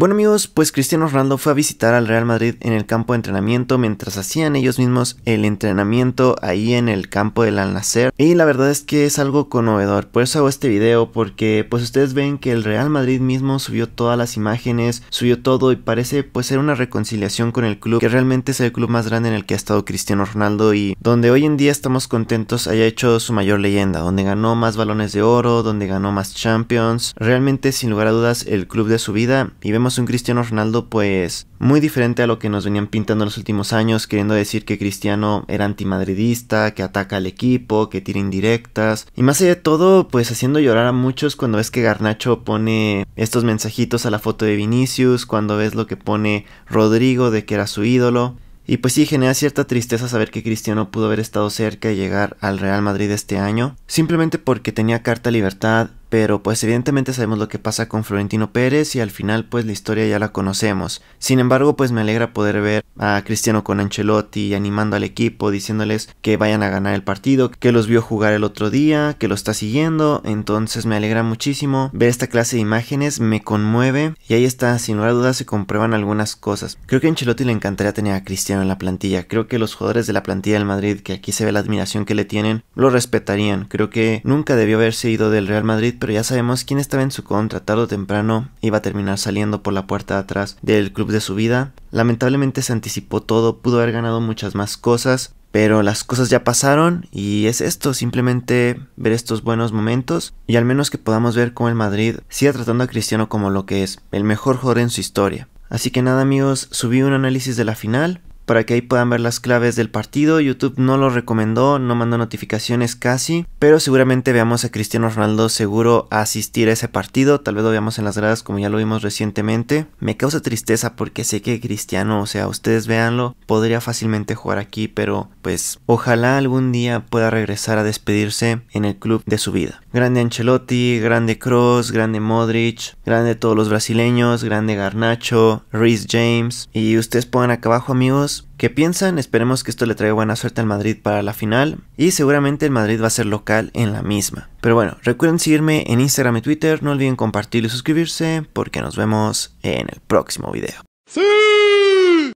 Bueno amigos, pues Cristiano Ronaldo fue a visitar al Real Madrid en el campo de entrenamiento mientras hacían ellos mismos el entrenamiento ahí en el campo del al y la verdad es que es algo conmovedor, por eso hago este video porque pues ustedes ven que el Real Madrid mismo subió todas las imágenes, subió todo y parece pues ser una reconciliación con el club que realmente es el club más grande en el que ha estado Cristiano Ronaldo y donde hoy en día estamos contentos haya hecho su mayor leyenda, donde ganó más balones de oro, donde ganó más Champions, realmente sin lugar a dudas el club de su vida y vemos un Cristiano Ronaldo pues muy diferente a lo que nos venían pintando en los últimos años, queriendo decir que Cristiano era antimadridista, que ataca al equipo, que tira indirectas y más allá de todo pues haciendo llorar a muchos cuando ves que Garnacho pone estos mensajitos a la foto de Vinicius, cuando ves lo que pone Rodrigo de que era su ídolo. Y pues sí, genera cierta tristeza saber que Cristiano pudo haber estado cerca de llegar al Real Madrid este año, simplemente porque tenía carta libertad pero pues evidentemente sabemos lo que pasa con Florentino Pérez y al final pues la historia ya la conocemos. Sin embargo pues me alegra poder ver a Cristiano con Ancelotti animando al equipo, diciéndoles que vayan a ganar el partido, que los vio jugar el otro día, que lo está siguiendo, entonces me alegra muchísimo ver esta clase de imágenes, me conmueve y ahí está, sin lugar a dudas se comprueban algunas cosas. Creo que a Ancelotti le encantaría tener a Cristiano en la plantilla, creo que los jugadores de la plantilla del Madrid, que aquí se ve la admiración que le tienen, lo respetarían, creo que nunca debió haberse ido del Real Madrid pero ya sabemos quién estaba en su contra, tarde o temprano iba a terminar saliendo por la puerta de atrás del club de su vida. Lamentablemente se anticipó todo, pudo haber ganado muchas más cosas, pero las cosas ya pasaron y es esto, simplemente ver estos buenos momentos y al menos que podamos ver cómo el Madrid sigue tratando a Cristiano como lo que es, el mejor jugador en su historia. Así que nada amigos, subí un análisis de la final, para que ahí puedan ver las claves del partido. YouTube no lo recomendó, no mandó notificaciones casi, pero seguramente veamos a Cristiano Ronaldo seguro asistir a ese partido, tal vez lo veamos en las gradas como ya lo vimos recientemente. Me causa tristeza porque sé que Cristiano, o sea, ustedes véanlo, podría fácilmente jugar aquí, pero pues ojalá algún día pueda regresar a despedirse en el club de su vida. Grande Ancelotti, grande Cross, grande Modric, grande todos los brasileños, grande Garnacho, Rhys James y ustedes pongan acá abajo amigos qué piensan. Esperemos que esto le traiga buena suerte al Madrid para la final. Y seguramente el Madrid va a ser local en la misma. Pero bueno, recuerden seguirme en Instagram y Twitter. No olviden compartir y suscribirse porque nos vemos en el próximo video. ¡Sí!